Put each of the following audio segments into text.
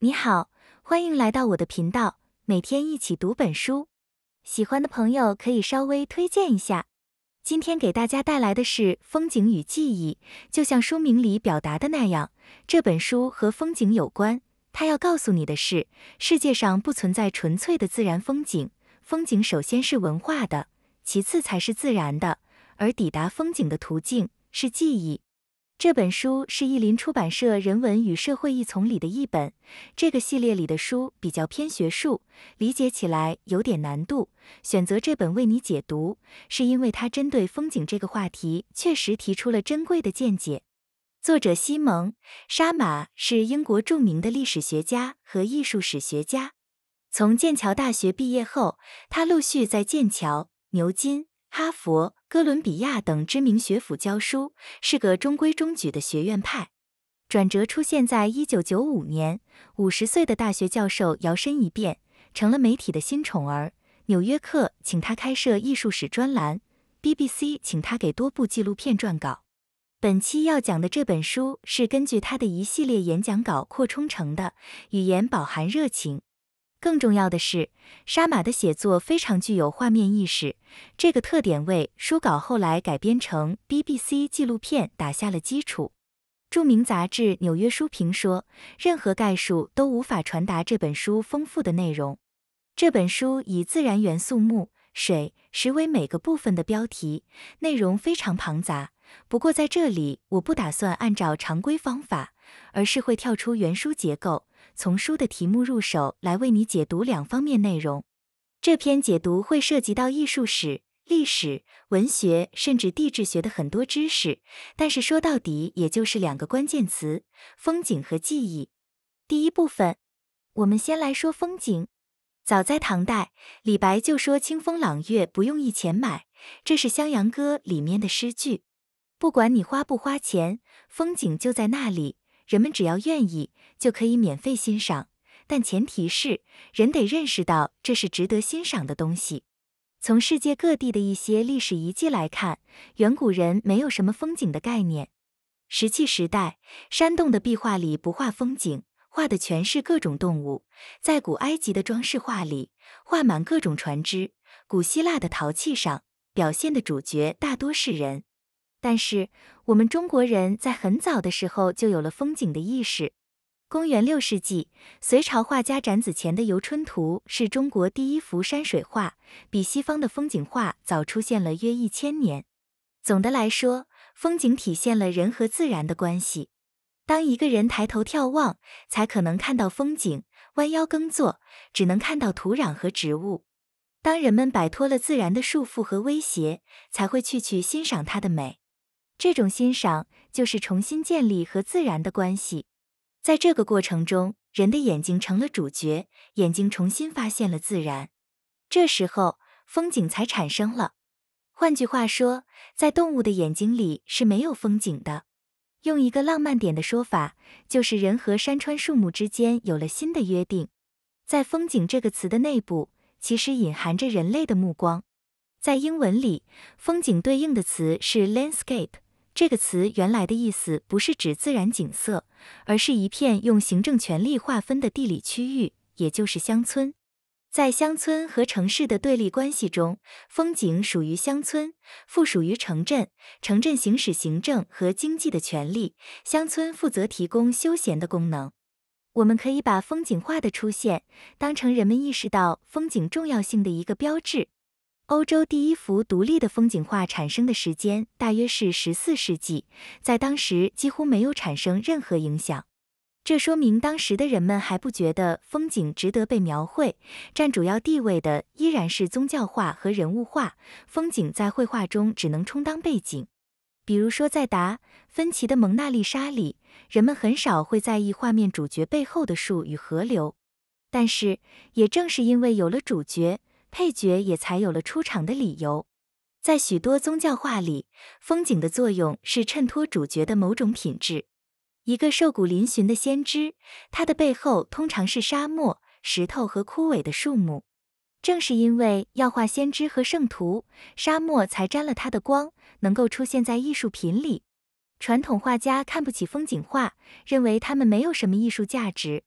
你好，欢迎来到我的频道，每天一起读本书。喜欢的朋友可以稍微推荐一下。今天给大家带来的是《风景与记忆》，就像书名里表达的那样，这本书和风景有关。它要告诉你的是，世界上不存在纯粹的自然风景，风景首先是文化的，其次才是自然的。而抵达风景的途径是记忆。这本书是译林出版社《人文与社会译丛》里的一本。这个系列里的书比较偏学术，理解起来有点难度。选择这本为你解读，是因为它针对风景这个话题确实提出了珍贵的见解。作者西蒙·沙马是英国著名的历史学家和艺术史学家。从剑桥大学毕业后，他陆续在剑桥、牛津。哈佛、哥伦比亚等知名学府教书，是个中规中矩的学院派。转折出现在一九九五年，五十岁的大学教授摇身一变，成了媒体的新宠儿。《纽约客》请他开设艺术史专栏，《BBC》请他给多部纪录片撰稿。本期要讲的这本书是根据他的一系列演讲稿扩充成的，语言饱含热情。更重要的是，沙马的写作非常具有画面意识，这个特点为书稿后来改编成 BBC 纪录片打下了基础。著名杂志《纽约书评》说：“任何概述都无法传达这本书丰富的内容。”这本书以自然元素木、水、石为每个部分的标题，内容非常庞杂。不过在这里，我不打算按照常规方法，而是会跳出原书结构。从书的题目入手来为你解读两方面内容。这篇解读会涉及到艺术史、历史、文学，甚至地质学的很多知识。但是说到底，也就是两个关键词：风景和记忆。第一部分，我们先来说风景。早在唐代，李白就说“清风朗月不用一钱买”，这是《襄阳歌》里面的诗句。不管你花不花钱，风景就在那里，人们只要愿意。就可以免费欣赏，但前提是人得认识到这是值得欣赏的东西。从世界各地的一些历史遗迹来看，远古人没有什么风景的概念。石器时代，山洞的壁画里不画风景，画的全是各种动物；在古埃及的装饰画里，画满各种船只；古希腊的陶器上表现的主角大多是人。但是我们中国人在很早的时候就有了风景的意识。公元六世纪，隋朝画家展子虔的《游春图》是中国第一幅山水画，比西方的风景画早出现了约一千年。总的来说，风景体现了人和自然的关系。当一个人抬头眺望，才可能看到风景；弯腰耕作，只能看到土壤和植物。当人们摆脱了自然的束缚和威胁，才会去去欣赏它的美。这种欣赏就是重新建立和自然的关系。在这个过程中，人的眼睛成了主角，眼睛重新发现了自然，这时候风景才产生了。换句话说，在动物的眼睛里是没有风景的。用一个浪漫点的说法，就是人和山川树木之间有了新的约定。在“风景”这个词的内部，其实隐含着人类的目光。在英文里，风景对应的词是 landscape。这个词原来的意思不是指自然景色，而是一片用行政权力划分的地理区域，也就是乡村。在乡村和城市的对立关系中，风景属于乡村，附属于城镇，城镇行使行政和经济的权利，乡村负责提供休闲的功能。我们可以把风景画的出现当成人们意识到风景重要性的一个标志。欧洲第一幅独立的风景画产生的时间大约是十四世纪，在当时几乎没有产生任何影响。这说明当时的人们还不觉得风景值得被描绘，占主要地位的依然是宗教画和人物画，风景在绘画中只能充当背景。比如说，在达芬奇的《蒙娜丽莎》里，人们很少会在意画面主角背后的树与河流，但是也正是因为有了主角。配角也才有了出场的理由。在许多宗教画里，风景的作用是衬托主角的某种品质。一个瘦骨嶙峋的先知，他的背后通常是沙漠、石头和枯萎的树木。正是因为要画先知和圣徒，沙漠才沾了他的光，能够出现在艺术品里。传统画家看不起风景画，认为他们没有什么艺术价值。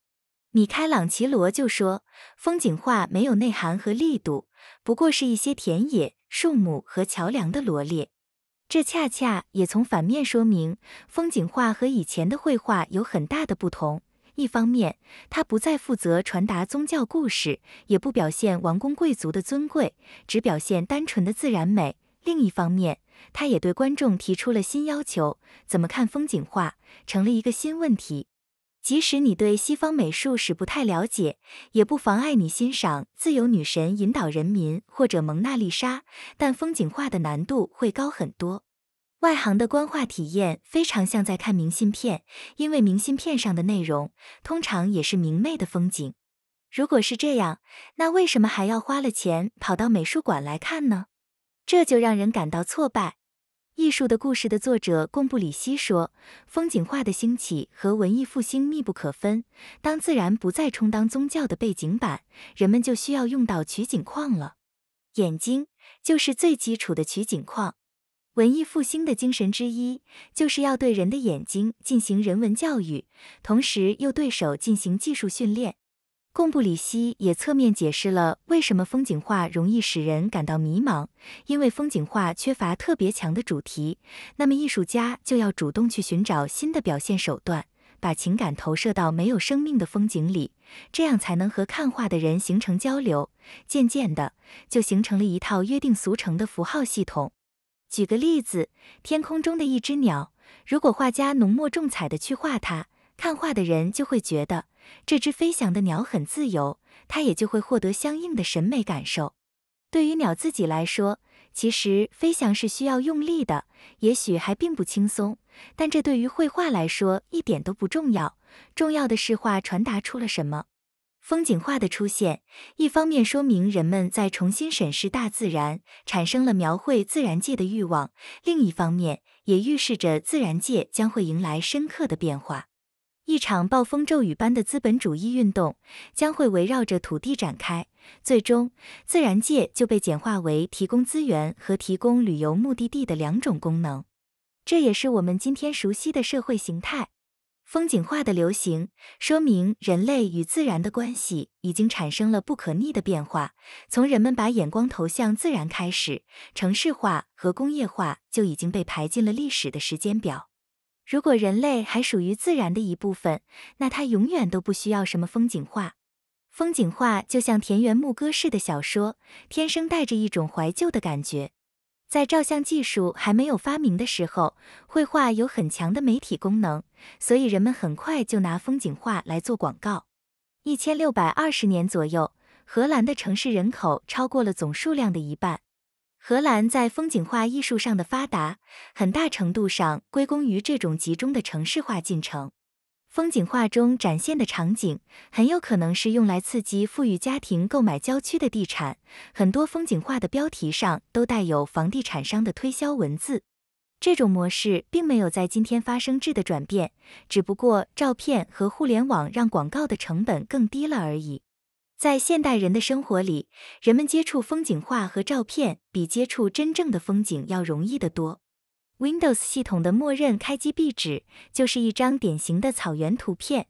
米开朗琪罗就说：“风景画没有内涵和力度，不过是一些田野、树木和桥梁的罗列。”这恰恰也从反面说明，风景画和以前的绘画有很大的不同。一方面，它不再负责传达宗教故事，也不表现王公贵族的尊贵，只表现单纯的自然美；另一方面，它也对观众提出了新要求。怎么看风景画，成了一个新问题。即使你对西方美术史不太了解，也不妨碍你欣赏《自由女神引导人民》或者《蒙娜丽莎》，但风景画的难度会高很多。外行的观画体验非常像在看明信片，因为明信片上的内容通常也是明媚的风景。如果是这样，那为什么还要花了钱跑到美术馆来看呢？这就让人感到挫败。《艺术的故事》的作者贡布里希说，风景画的兴起和文艺复兴密不可分。当自然不再充当宗教的背景板，人们就需要用到取景框了。眼睛就是最基础的取景框。文艺复兴的精神之一，就是要对人的眼睛进行人文教育，同时又对手进行技术训练。贡布里希也侧面解释了为什么风景画容易使人感到迷茫，因为风景画缺乏特别强的主题。那么艺术家就要主动去寻找新的表现手段，把情感投射到没有生命的风景里，这样才能和看画的人形成交流。渐渐的，就形成了一套约定俗成的符号系统。举个例子，天空中的一只鸟，如果画家浓墨重彩的去画它，看画的人就会觉得。这只飞翔的鸟很自由，它也就会获得相应的审美感受。对于鸟自己来说，其实飞翔是需要用力的，也许还并不轻松。但这对于绘画来说一点都不重要，重要的是画传达出了什么。风景画的出现，一方面说明人们在重新审视大自然，产生了描绘自然界的欲望；另一方面，也预示着自然界将会迎来深刻的变化。一场暴风骤雨般的资本主义运动将会围绕着土地展开，最终自然界就被简化为提供资源和提供旅游目的地的两种功能。这也是我们今天熟悉的社会形态。风景画的流行说明人类与自然的关系已经产生了不可逆的变化。从人们把眼光投向自然开始，城市化和工业化就已经被排进了历史的时间表。如果人类还属于自然的一部分，那它永远都不需要什么风景画。风景画就像田园牧歌式的小说，天生带着一种怀旧的感觉。在照相技术还没有发明的时候，绘画有很强的媒体功能，所以人们很快就拿风景画来做广告。一千六百二十年左右，荷兰的城市人口超过了总数量的一半。荷兰在风景画艺术上的发达，很大程度上归功于这种集中的城市化进程。风景画中展现的场景，很有可能是用来刺激富裕家庭购买郊区的地产。很多风景画的标题上都带有房地产商的推销文字。这种模式并没有在今天发生质的转变，只不过照片和互联网让广告的成本更低了而已。在现代人的生活里，人们接触风景画和照片比接触真正的风景要容易得多。Windows 系统的默认开机壁纸就是一张典型的草原图片。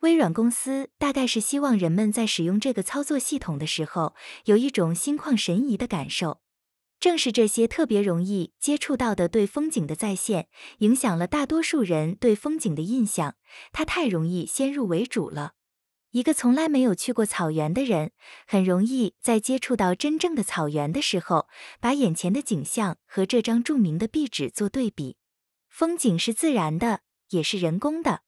微软公司大概是希望人们在使用这个操作系统的时候有一种心旷神怡的感受。正是这些特别容易接触到的对风景的再现，影响了大多数人对风景的印象。它太容易先入为主了。一个从来没有去过草原的人，很容易在接触到真正的草原的时候，把眼前的景象和这张著名的壁纸做对比。风景是自然的，也是人工的。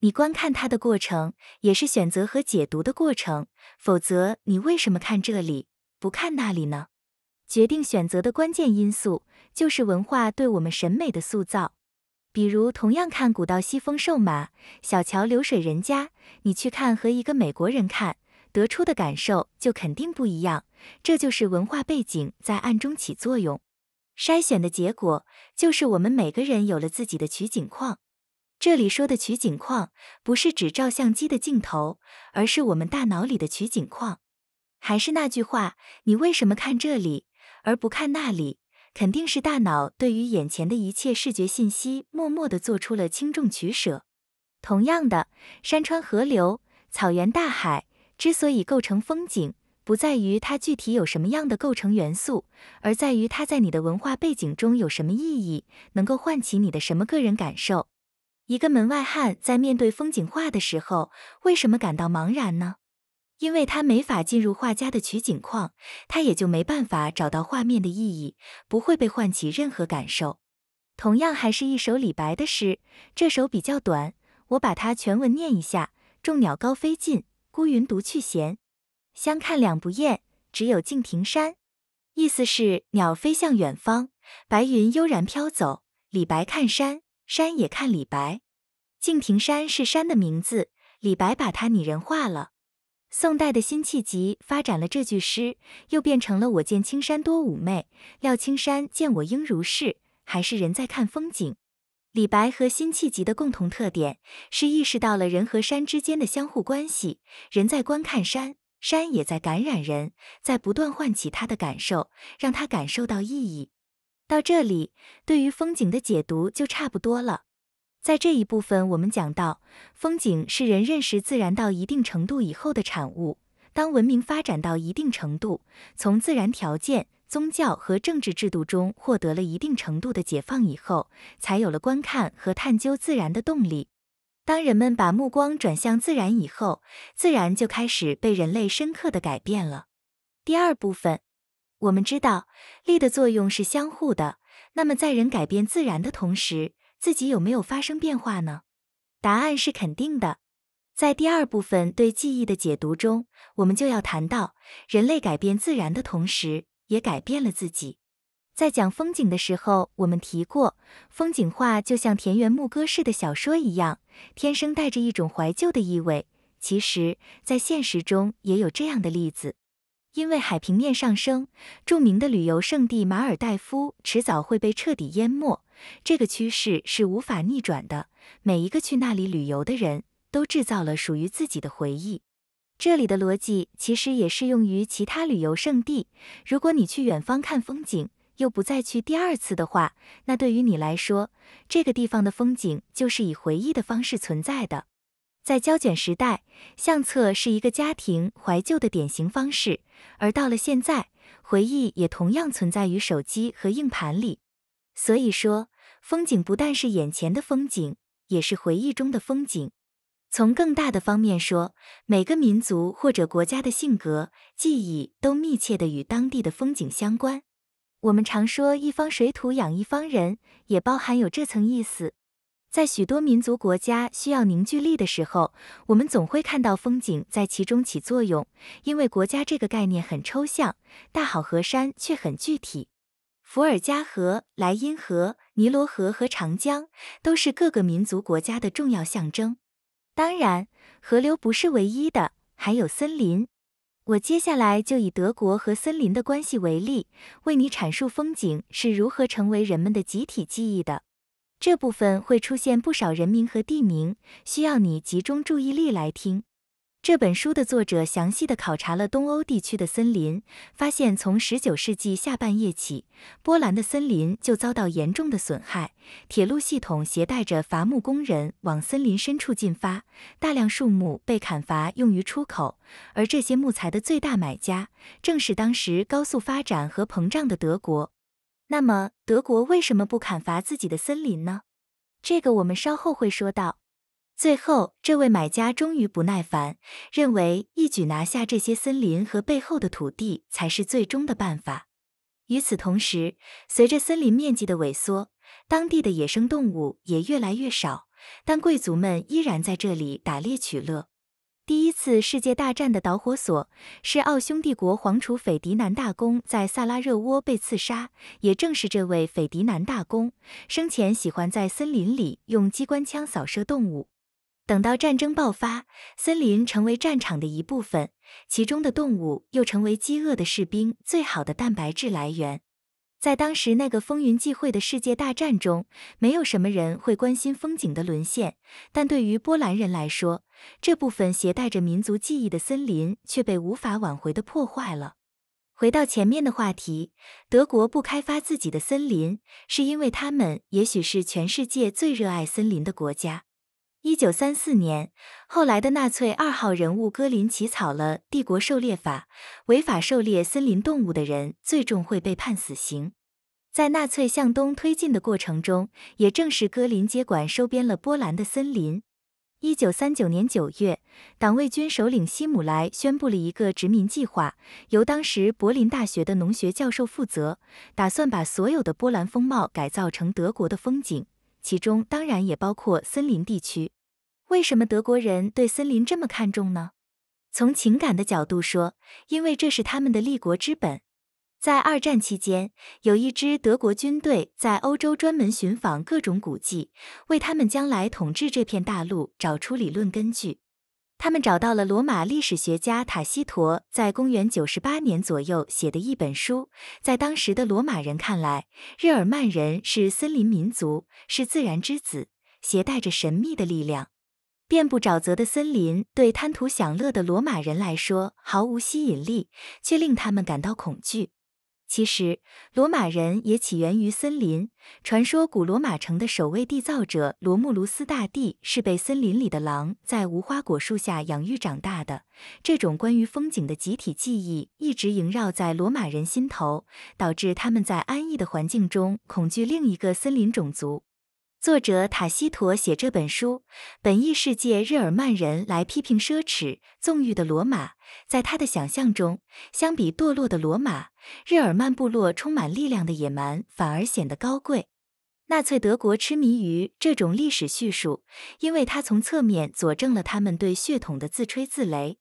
你观看它的过程，也是选择和解读的过程。否则，你为什么看这里，不看那里呢？决定选择的关键因素，就是文化对我们审美的塑造。比如，同样看“古道西风瘦马，小桥流水人家”，你去看和一个美国人看得出的感受就肯定不一样。这就是文化背景在暗中起作用，筛选的结果就是我们每个人有了自己的取景框。这里说的取景框不是指照相机的镜头，而是我们大脑里的取景框。还是那句话，你为什么看这里而不看那里？肯定是大脑对于眼前的一切视觉信息，默默地做出了轻重取舍。同样的，山川河流、草原大海之所以构成风景，不在于它具体有什么样的构成元素，而在于它在你的文化背景中有什么意义，能够唤起你的什么个人感受。一个门外汉在面对风景画的时候，为什么感到茫然呢？因为他没法进入画家的取景框，他也就没办法找到画面的意义，不会被唤起任何感受。同样，还是一首李白的诗，这首比较短，我把它全文念一下：众鸟高飞尽，孤云独去闲。相看两不厌，只有敬亭山。意思是鸟飞向远方，白云悠然飘走，李白看山，山也看李白。敬亭山是山的名字，李白把它拟人化了。宋代的辛弃疾发展了这句诗，又变成了“我见青山多妩媚，料青山见我应如是”，还是人在看风景。李白和辛弃疾的共同特点是意识到了人和山之间的相互关系，人在观看山，山也在感染人，在不断唤起他的感受，让他感受到意义。到这里，对于风景的解读就差不多了。在这一部分，我们讲到，风景是人认识自然到一定程度以后的产物。当文明发展到一定程度，从自然条件、宗教和政治制度中获得了一定程度的解放以后，才有了观看和探究自然的动力。当人们把目光转向自然以后，自然就开始被人类深刻的改变了。第二部分，我们知道力的作用是相互的。那么，在人改变自然的同时，自己有没有发生变化呢？答案是肯定的。在第二部分对记忆的解读中，我们就要谈到人类改变自然的同时，也改变了自己。在讲风景的时候，我们提过，风景画就像田园牧歌式的小说一样，天生带着一种怀旧的意味。其实，在现实中也有这样的例子，因为海平面上升，著名的旅游胜地马尔代夫迟早会被彻底淹没。这个趋势是无法逆转的。每一个去那里旅游的人都制造了属于自己的回忆。这里的逻辑其实也适用于其他旅游胜地。如果你去远方看风景，又不再去第二次的话，那对于你来说，这个地方的风景就是以回忆的方式存在的。在胶卷时代，相册是一个家庭怀旧的典型方式，而到了现在，回忆也同样存在于手机和硬盘里。所以说。风景不但是眼前的风景，也是回忆中的风景。从更大的方面说，每个民族或者国家的性格、记忆都密切的与当地的风景相关。我们常说“一方水土养一方人”，也包含有这层意思。在许多民族国家需要凝聚力的时候，我们总会看到风景在其中起作用。因为国家这个概念很抽象，大好河山却很具体。伏尔加河、莱茵河。尼罗河和长江都是各个民族国家的重要象征。当然，河流不是唯一的，还有森林。我接下来就以德国和森林的关系为例，为你阐述风景是如何成为人们的集体记忆的。这部分会出现不少人名和地名，需要你集中注意力来听。这本书的作者详细地考察了东欧地区的森林，发现从19世纪下半叶起，波兰的森林就遭到严重的损害。铁路系统携带着伐木工人往森林深处进发，大量树木被砍伐用于出口，而这些木材的最大买家正是当时高速发展和膨胀的德国。那么，德国为什么不砍伐自己的森林呢？这个我们稍后会说到。最后，这位买家终于不耐烦，认为一举拿下这些森林和背后的土地才是最终的办法。与此同时，随着森林面积的萎缩，当地的野生动物也越来越少，但贵族们依然在这里打猎取乐。第一次世界大战的导火索是奥匈帝国皇储斐迪南大公在萨拉热窝被刺杀，也正是这位斐迪南大公生前喜欢在森林里用机关枪扫射动物。等到战争爆发，森林成为战场的一部分，其中的动物又成为饥饿的士兵最好的蛋白质来源。在当时那个风云际会的世界大战中，没有什么人会关心风景的沦陷，但对于波兰人来说，这部分携带着民族记忆的森林却被无法挽回的破坏了。回到前面的话题，德国不开发自己的森林，是因为他们也许是全世界最热爱森林的国家。一九三四年，后来的纳粹二号人物戈林起草了《帝国狩猎法》，违法狩猎森林动物的人最终会被判死刑。在纳粹向东推进的过程中，也正是戈林接管、收编了波兰的森林。一九三九年九月，党卫军首领希姆莱宣布了一个殖民计划，由当时柏林大学的农学教授负责，打算把所有的波兰风貌改造成德国的风景。其中当然也包括森林地区。为什么德国人对森林这么看重呢？从情感的角度说，因为这是他们的立国之本。在二战期间，有一支德国军队在欧洲专门寻访各种古迹，为他们将来统治这片大陆找出理论根据。他们找到了罗马历史学家塔西佗在公元九十八年左右写的一本书。在当时的罗马人看来，日耳曼人是森林民族，是自然之子，携带着神秘的力量。遍布沼泽的森林对贪图享乐的罗马人来说毫无吸引力，却令他们感到恐惧。其实，罗马人也起源于森林。传说古罗马城的首位缔造者罗慕卢斯大帝是被森林里的狼在无花果树下养育长大的。这种关于风景的集体记忆一直萦绕在罗马人心头，导致他们在安逸的环境中恐惧另一个森林种族。作者塔西佗写这本书，本意是借日耳曼人来批评奢侈、纵欲的罗马。在他的想象中，相比堕落的罗马，日耳曼部落充满力量的野蛮反而显得高贵。纳粹德国痴迷于这种历史叙述，因为它从侧面佐证了他们对血统的自吹自擂。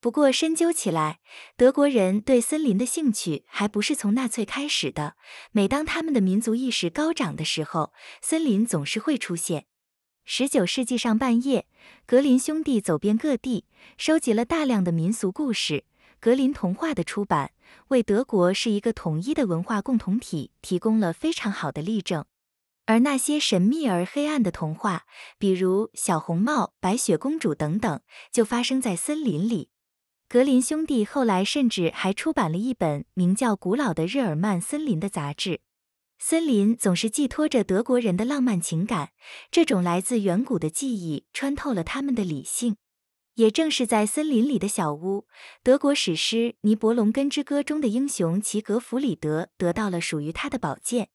不过深究起来，德国人对森林的兴趣还不是从纳粹开始的。每当他们的民族意识高涨的时候，森林总是会出现。十九世纪上半叶，格林兄弟走遍各地，收集了大量的民俗故事。格林童话的出版，为德国是一个统一的文化共同体提供了非常好的例证。而那些神秘而黑暗的童话，比如《小红帽》《白雪公主》等等，就发生在森林里。格林兄弟后来甚至还出版了一本名叫《古老的日耳曼森林》的杂志。森林总是寄托着德国人的浪漫情感，这种来自远古的记忆穿透了他们的理性。也正是在森林里的小屋，德国史诗《尼伯龙根之歌》中的英雄齐格弗里德得到了属于他的宝剑。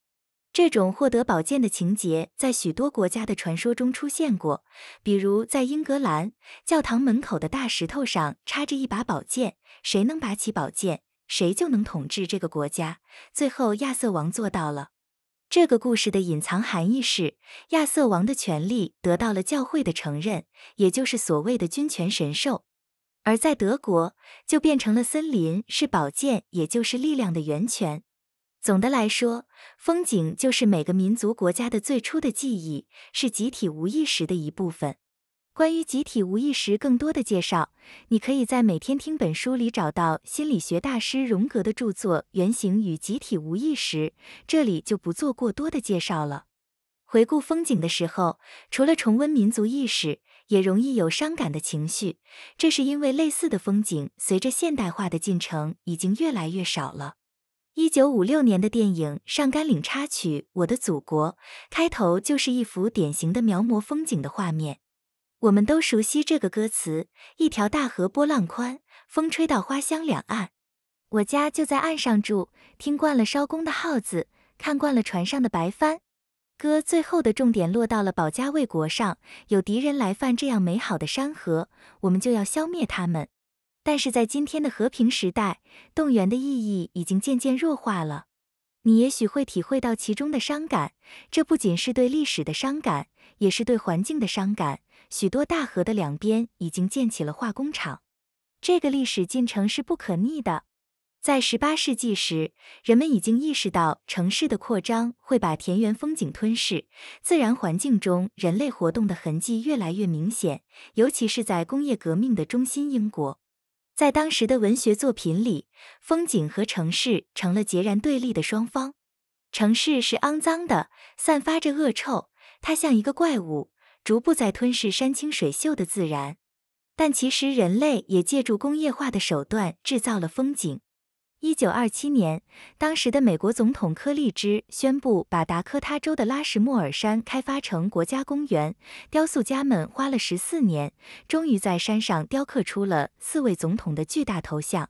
这种获得宝剑的情节在许多国家的传说中出现过，比如在英格兰，教堂门口的大石头上插着一把宝剑，谁能拔起宝剑，谁就能统治这个国家。最后，亚瑟王做到了。这个故事的隐藏含义是，亚瑟王的权力得到了教会的承认，也就是所谓的君权神授。而在德国，就变成了森林是宝剑，也就是力量的源泉。总的来说，风景就是每个民族国家的最初的记忆，是集体无意识的一部分。关于集体无意识更多的介绍，你可以在每天听本书里找到心理学大师荣格的著作《原型与集体无意识》，这里就不做过多的介绍了。回顾风景的时候，除了重温民族意识，也容易有伤感的情绪，这是因为类似的风景随着现代化的进程已经越来越少了。一九五六年的电影《上甘岭》插曲《我的祖国》开头就是一幅典型的描摹风景的画面。我们都熟悉这个歌词：一条大河波浪宽，风吹到花香两岸。我家就在岸上住，听惯了艄公的号子，看惯了船上的白帆。歌最后的重点落到了保家卫国上，有敌人来犯，这样美好的山河，我们就要消灭他们。但是在今天的和平时代，动员的意义已经渐渐弱化了。你也许会体会到其中的伤感，这不仅是对历史的伤感，也是对环境的伤感。许多大河的两边已经建起了化工厂，这个历史进程是不可逆的。在十八世纪时，人们已经意识到城市的扩张会把田园风景吞噬，自然环境中人类活动的痕迹越来越明显，尤其是在工业革命的中心英国。在当时的文学作品里，风景和城市成了截然对立的双方。城市是肮脏的，散发着恶臭，它像一个怪物，逐步在吞噬山清水秀的自然。但其实，人类也借助工业化的手段制造了风景。一九二七年，当时的美国总统柯立芝宣布把达科他州的拉什莫尔山开发成国家公园。雕塑家们花了十四年，终于在山上雕刻出了四位总统的巨大头像。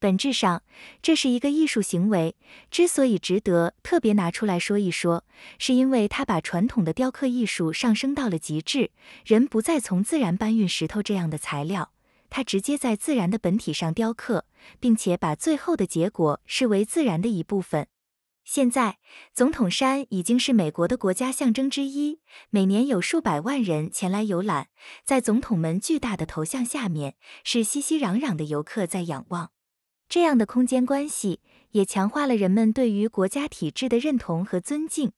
本质上，这是一个艺术行为。之所以值得特别拿出来说一说，是因为它把传统的雕刻艺术上升到了极致。人不再从自然搬运石头这样的材料，它直接在自然的本体上雕刻。并且把最后的结果视为自然的一部分。现在，总统山已经是美国的国家象征之一，每年有数百万人前来游览。在总统们巨大的头像下面，是熙熙攘攘的游客在仰望。这样的空间关系也强化了人们对于国家体制的认同和尊敬。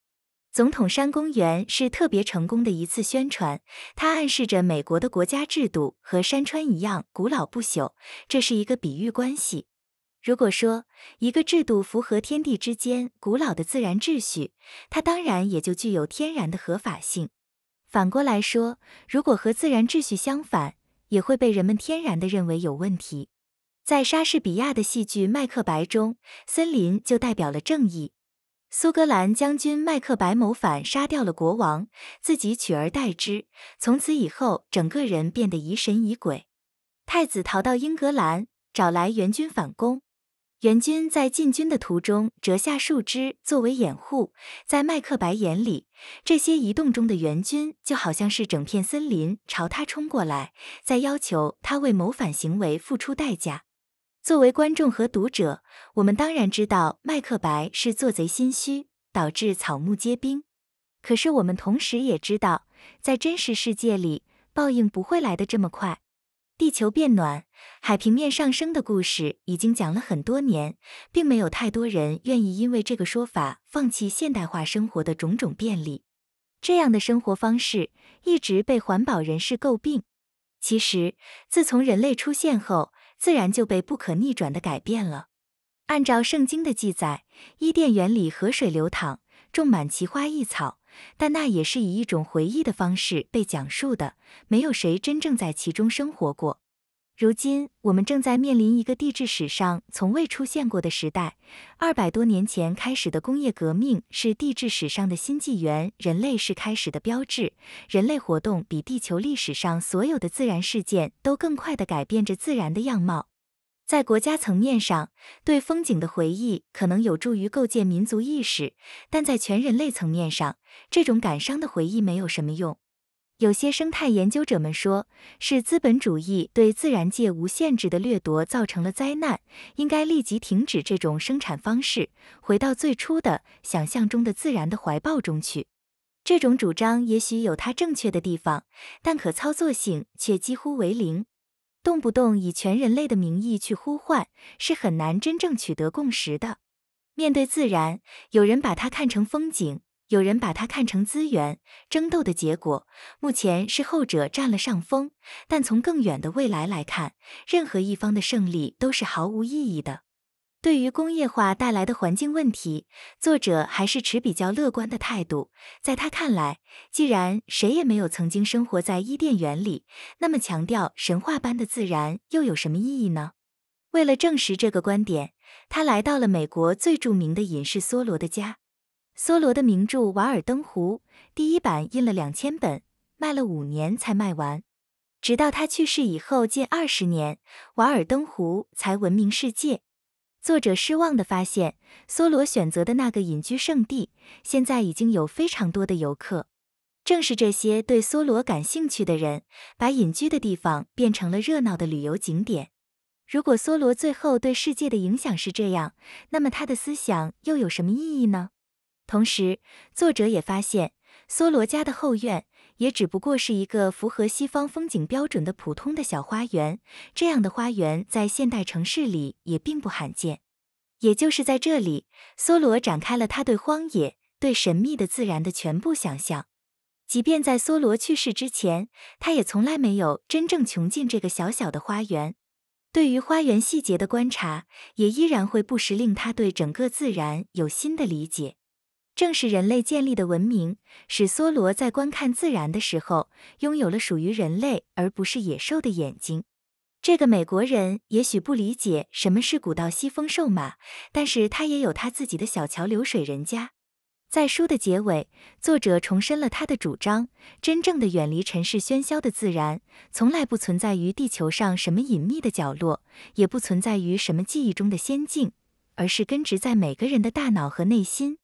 总统山公园是特别成功的一次宣传，它暗示着美国的国家制度和山川一样古老不朽。这是一个比喻关系。如果说一个制度符合天地之间古老的自然秩序，它当然也就具有天然的合法性。反过来说，如果和自然秩序相反，也会被人们天然的认为有问题。在莎士比亚的戏剧《麦克白》中，森林就代表了正义。苏格兰将军麦克白谋反，杀掉了国王，自己取而代之。从此以后，整个人变得疑神疑鬼。太子逃到英格兰，找来援军反攻。援军在进军的途中折下树枝作为掩护，在麦克白眼里，这些移动中的援军就好像是整片森林朝他冲过来，在要求他为谋反行为付出代价。作为观众和读者，我们当然知道麦克白是做贼心虚，导致草木皆兵。可是我们同时也知道，在真实世界里，报应不会来得这么快。地球变暖、海平面上升的故事已经讲了很多年，并没有太多人愿意因为这个说法放弃现代化生活的种种便利。这样的生活方式一直被环保人士诟病。其实，自从人类出现后，自然就被不可逆转的改变了。按照圣经的记载，伊甸园里河水流淌，种满奇花异草，但那也是以一种回忆的方式被讲述的，没有谁真正在其中生活过。如今，我们正在面临一个地质史上从未出现过的时代。二百多年前开始的工业革命是地质史上的新纪元，人类是开始的标志。人类活动比地球历史上所有的自然事件都更快的改变着自然的样貌。在国家层面上，对风景的回忆可能有助于构建民族意识，但在全人类层面上，这种感伤的回忆没有什么用。有些生态研究者们说，是资本主义对自然界无限制的掠夺造成了灾难，应该立即停止这种生产方式，回到最初的想象中的自然的怀抱中去。这种主张也许有它正确的地方，但可操作性却几乎为零，动不动以全人类的名义去呼唤，是很难真正取得共识的。面对自然，有人把它看成风景。有人把它看成资源争斗的结果，目前是后者占了上风，但从更远的未来来看，任何一方的胜利都是毫无意义的。对于工业化带来的环境问题，作者还是持比较乐观的态度。在他看来，既然谁也没有曾经生活在伊甸园里，那么强调神话般的自然又有什么意义呢？为了证实这个观点，他来到了美国最著名的隐士梭罗的家。梭罗的名著《瓦尔登湖》第一版印了两千本，卖了五年才卖完。直到他去世以后近二十年，《瓦尔登湖》才闻名世界。作者失望地发现，梭罗选择的那个隐居圣地，现在已经有非常多的游客。正是这些对梭罗感兴趣的人，把隐居的地方变成了热闹的旅游景点。如果梭罗最后对世界的影响是这样，那么他的思想又有什么意义呢？同时，作者也发现，梭罗家的后院也只不过是一个符合西方风景标准的普通的小花园。这样的花园在现代城市里也并不罕见。也就是在这里，梭罗展开了他对荒野、对神秘的自然的全部想象。即便在梭罗去世之前，他也从来没有真正穷尽这个小小的花园。对于花园细节的观察，也依然会不时令他对整个自然有新的理解。正是人类建立的文明，使梭罗在观看自然的时候，拥有了属于人类而不是野兽的眼睛。这个美国人也许不理解什么是古道西风瘦马，但是他也有他自己的小桥流水人家。在书的结尾，作者重申了他的主张：真正的远离尘世喧嚣的自然，从来不存在于地球上什么隐秘的角落，也不存在于什么记忆中的仙境，而是根植在每个人的大脑和内心。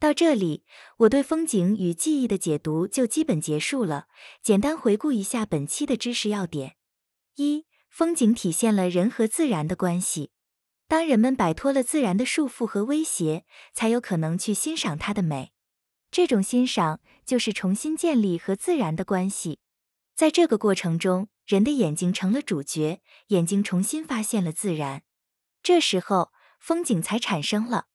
到这里，我对风景与记忆的解读就基本结束了。简单回顾一下本期的知识要点：一、风景体现了人和自然的关系。当人们摆脱了自然的束缚和威胁，才有可能去欣赏它的美。这种欣赏就是重新建立和自然的关系。在这个过程中，人的眼睛成了主角，眼睛重新发现了自然，这时候风景才产生了。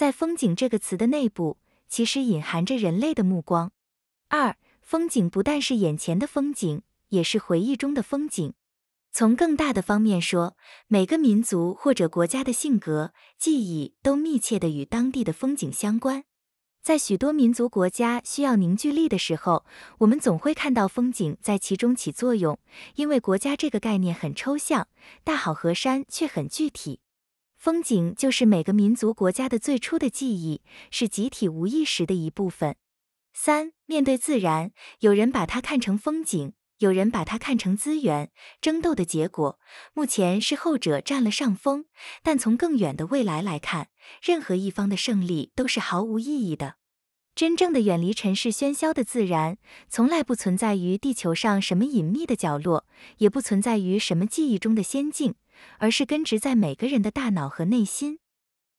在“风景”这个词的内部，其实隐含着人类的目光。二，风景不但是眼前的风景，也是回忆中的风景。从更大的方面说，每个民族或者国家的性格、记忆都密切的与当地的风景相关。在许多民族国家需要凝聚力的时候，我们总会看到风景在其中起作用，因为国家这个概念很抽象，大好河山却很具体。风景就是每个民族国家的最初的记忆，是集体无意识的一部分。三，面对自然，有人把它看成风景，有人把它看成资源争斗的结果。目前是后者占了上风，但从更远的未来来看，任何一方的胜利都是毫无意义的。真正的远离尘世喧嚣的自然，从来不存在于地球上什么隐秘的角落，也不存在于什么记忆中的仙境。而是根植在每个人的大脑和内心。